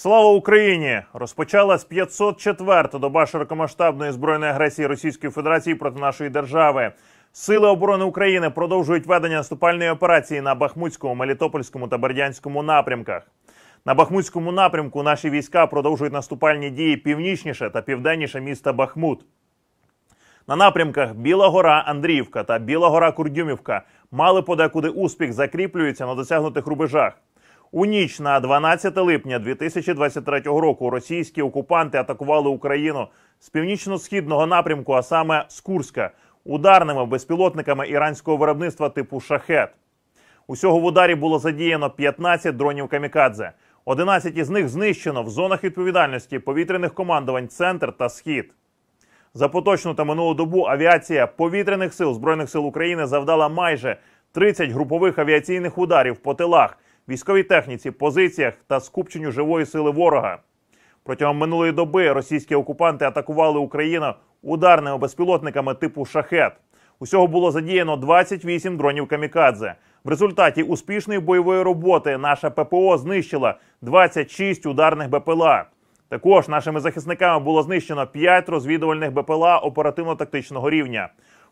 Слава Україні! Розпочала з 504-та доба широкомасштабної збройної агресії Російської Федерації проти нашої держави. Сили оборони України продовжують ведення наступальної операції на Бахмутському, Мелітопольському та Бердянському напрямках. На Бахмутському напрямку наші війська продовжують наступальні дії північніше та південніше міста Бахмут. На напрямках Біла Гора, Андріївка та Біла Гора Курдюмівка мали подекуди успіх, закріплюються на досягнутих рубежах. У ніч на 12 липня 2023 року російські окупанти атакували Україну з північно-східного напрямку, а саме з Курська, ударними безпілотниками іранського виробництва типу шахет. Усього в ударі було задіяно 15 дронів камікадзе. 11 із них знищено в зонах відповідальності повітряних командувань Центр та Схід. За поточну та минулу добу авіація повітряних сил збройних сил України завдала майже 30 групових авіаційних ударів по тилах військовій техніці, позиціях та скупченню живої сили ворога. Протягом минулої доби російські окупанти атакували Україну ударними безпілотниками типу шахет. Усього було задіяно 28 дронів камікадзе. В результаті успішної бойової роботи наша ППО знищила 26 ударних БПЛА. Також нашими захисниками було знищено 5 розвідувальних БПЛА оперативно-тактичного рівня.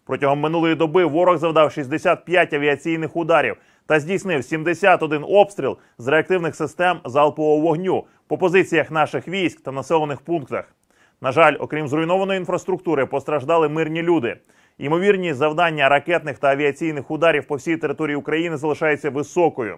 Протягом минулої доби ворог завдав 65 авіаційних ударів та здійснив 71 обстріл з реактивних систем залпового вогню по позиціях наших військ та населених пунктах. На жаль, окрім зруйнованої інфраструктури, постраждали мирні люди. Ймовірні завдання ракетних та авіаційних ударів по всій території України залишається високою.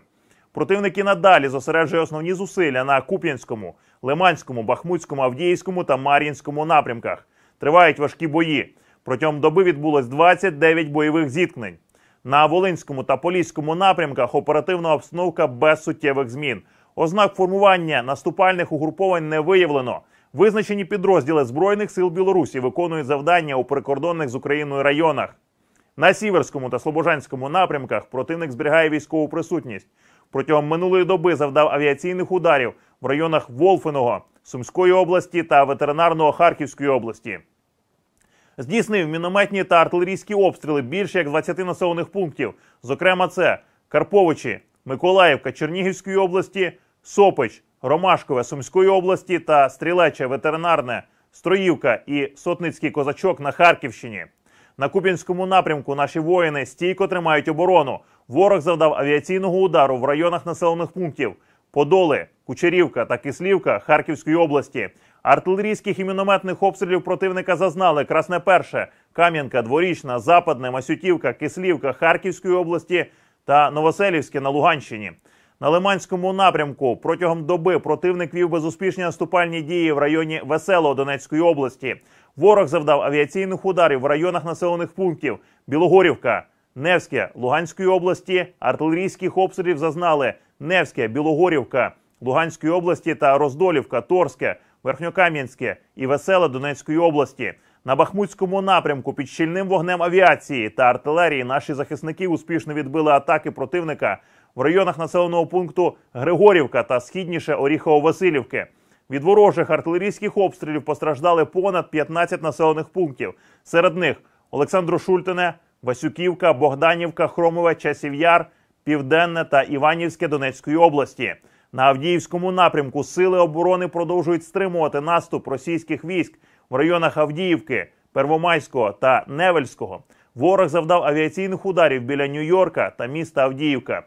Противники надалі зосереджує основні зусилля на Куп'янському, Лиманському, Бахмутському, Авдіївському та Мар'їнському напрямках. Тривають важкі бої. Протягом доби відбулось 29 бойових зіткнень. На Волинському та Поліському напрямках оперативна обстановка без суттєвих змін. Ознак формування наступальних угруповань не виявлено. Визначені підрозділи збройних сил Білорусі виконують завдання у прикордонних з Україною районах. На сіверському та слобожанському напрямках противник зберігає військову присутність. Протягом минулої доби завдав авіаційних ударів в районах Волфиного, Сумської області та ветеринарного Харківської області здійснив мінометні та артилерійські обстріли більше як 20 населених пунктів. Зокрема, це Карповичі, Миколаївка, Чернігівської області, Сопич, Ромашкове, Сумської області та Стрілече, Ветеринарне, Строївка і Сотницький козачок на Харківщині. На Куп'янському напрямку наші воїни стійко тримають оборону. Ворог завдав авіаційного удару в районах населених пунктів Подоли, Кучерівка та Кислівка Харківської області. Артилерійських і мінометних обстрілів противника зазнали Красне Перше, Кам'янка, Дворічна, Западне, Масютівка, Кислівка, Харківської області та Новоселівське на Луганщині. На Лиманському напрямку протягом доби противник вів безуспішні наступальні дії в районі Весело Донецької області. Ворог завдав авіаційних ударів в районах населених пунктів Білогорівка, Невське, Луганської області. Артилерійських обстрілів зазнали Невське, Білогорівка, Луганської області та Роздолівка, Торське. Верхньокам'янське і Веселе Донецької області. На Бахмутському напрямку під щільним вогнем авіації та артилерії наші захисники успішно відбили атаки противника в районах населеного пункту Григорівка та східніше Оріхово-Василівки. Від ворожих артилерійських обстрілів постраждали понад 15 населених пунктів. Серед них Олександру Шультине, Васюківка, Богданівка, Хромове, Часів'яр, Південне та Іванівське Донецької області. На Авдіївському напрямку сили оборони продовжують стримувати наступ російських військ в районах Авдіївки, Первомайського та Невельського. Ворог завдав авіаційних ударів біля Нью-Йорка та міста Авдіївка.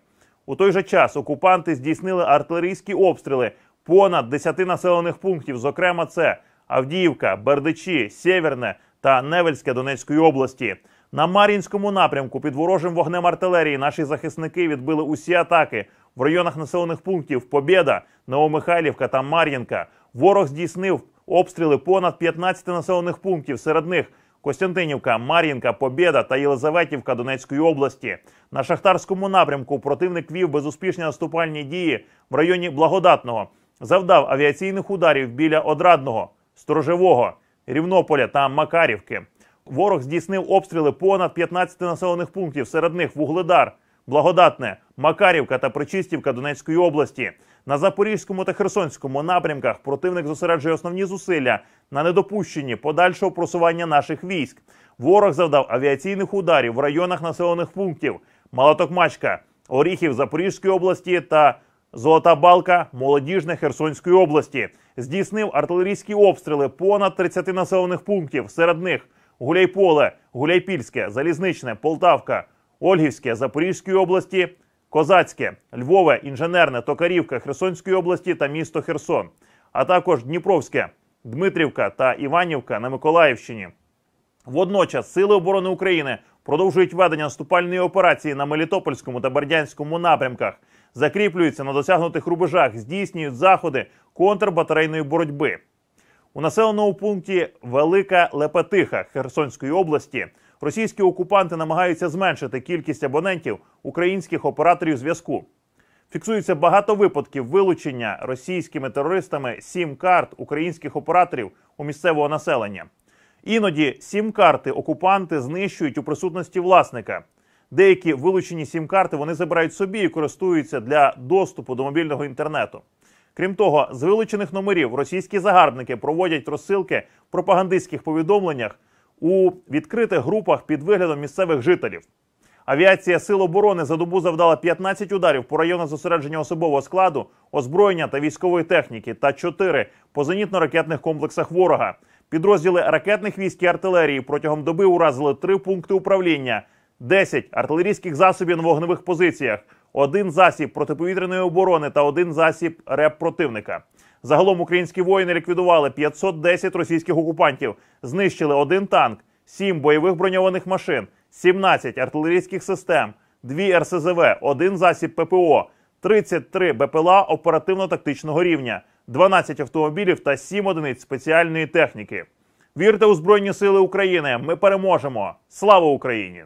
У той же час окупанти здійснили артилерійські обстріли понад 10 населених пунктів. Зокрема, це Авдіївка, Бердичі, Сєвєрне та Невельське Донецької області. На Мар'їнському напрямку під ворожим вогнем артилерії наші захисники відбили усі атаки в районах населених пунктів Побєда, Новомихайлівка та Мар'їнка. Ворог здійснив обстріли понад 15 населених пунктів. Серед них Костянтинівка, Мар'їнка, Побєда та Єлизаветівка Донецької області. На шахтарському напрямку противник вів безуспішні наступальні дії в районі Благодатного, завдав авіаційних ударів біля Одрадного, Сторожевого, Рівнополя та Макарівки. Ворог здійснив обстріли понад 15 населених пунктів. Серед них Вугледар, Благодатне, Макарівка та Причистівка Донецької області. На Запорізькому та Херсонському напрямках противник зосереджує основні зусилля на недопущенні подальшого просування наших військ. Ворог завдав авіаційних ударів в районах населених пунктів Малатокмачка, Оріхів Запорізької області та Золота Балка Молодіжне Херсонської області. Здійснив артилерійські обстріли понад 30 населених пунктів. Серед них Гуляйполе, Гуляйпільське, Залізничне, Полтавка, Ольгівське, Запорізької області, Козацьке, Львове, Інженерне, Токарівка Херсонської області та місто Херсон, а також Дніпровське, Дмитрівка та Іванівка на Миколаївщині. Водночас Сили оборони України продовжують ведення наступальної операції на Мелітопольському та Бердянському напрямках, закріплюються на досягнутих рубежах, здійснюють заходи контрбатарейної боротьби. У населеному пункті Велика Лепетиха Херсонської області російські окупанти намагаються зменшити кількість абонентів українських операторів зв'язку. Фіксується багато випадків вилучення російськими терористами сім-карт українських операторів у місцевого населення. Іноді сім-карти окупанти знищують у присутності власника. Деякі вилучені сім-карти вони забирають собі і користуються для доступу до мобільного інтернету. Крім того, з вилучених номерів російські загарбники проводять розсилки в пропагандистських повідомленнях у відкритих групах під виглядом місцевих жителів. Авіація Сил оборони за добу завдала 15 ударів по району зосередження особового складу, озброєння та військової техніки та 4 по зенітно-ракетних комплексах ворога. Підрозділи ракетних військ і артилерії протягом доби уразили 3 пункти управління, 10 артилерійських засобів на вогневих позиціях один засіб протиповітряної оборони та один засіб реп противника. Загалом українські воїни ліквідували 510 російських окупантів, знищили один танк, 7 бойових броньованих машин, 17 артилерійських систем, 2 РСЗВ, один засіб ППО, 33 БПЛА оперативно-тактичного рівня, 12 автомобілів та 7 одиниць спеціальної техніки. Вірте у Збройні Сили України! Ми переможемо! Слава Україні!